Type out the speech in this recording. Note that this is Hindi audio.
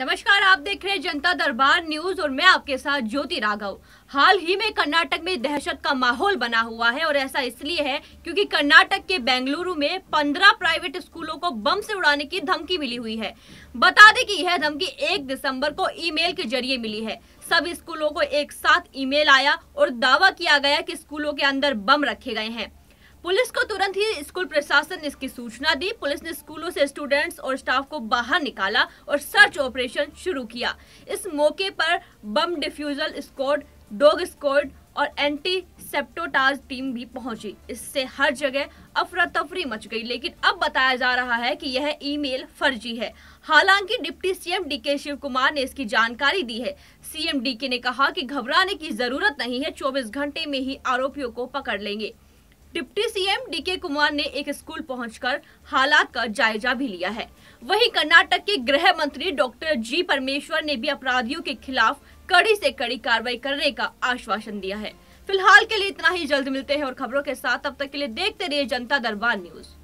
नमस्कार आप देख रहे हैं जनता दरबार न्यूज और मैं आपके साथ ज्योति राघव हाल ही में कर्नाटक में दहशत का माहौल बना हुआ है और ऐसा इसलिए है क्योंकि कर्नाटक के बेंगलुरु में 15 प्राइवेट स्कूलों को बम से उड़ाने की धमकी मिली हुई है बता दें कि यह धमकी 1 दिसंबर को ईमेल के जरिए मिली है सब स्कूलों को एक साथ ई आया और दावा किया गया कि स्कूलों के अंदर बम रखे गए हैं पुलिस को तुरंत ही प्रशासन ने इसकी सूचना दी पुलिस ने स्कूलों से स्टूडेंट्स और स्टाफ को बाहर निकाला और सर्च ऑपरेशन शुरू किया इस मौके पर bomb defusal squad dog squad और एंटी सेप्टोटाज टीम भी पहुंची इससे हर जगह अफरा तफरी मच गई लेकिन अब बताया जा रहा है कि यह ईमेल फर्जी है हालांकि deputy CM DK Shivakumar ने इसकी जानकारी दी है सीएम डीके ने कहा कि घबराने की जरूरत नहीं है 24 घंटे में ही आरोपियों को पकड़ लेंगे डिप्टी सीएम डीके कुमार ने एक स्कूल पहुंचकर हालात का जायजा भी लिया है वहीं कर्नाटक के गृह मंत्री डॉक्टर जी परमेश्वर ने भी अपराधियों के खिलाफ कड़ी से कड़ी कार्रवाई करने का आश्वासन दिया है फिलहाल के लिए इतना ही जल्द मिलते हैं और खबरों के साथ अब तक के लिए देखते रहिए जनता दरबार न्यूज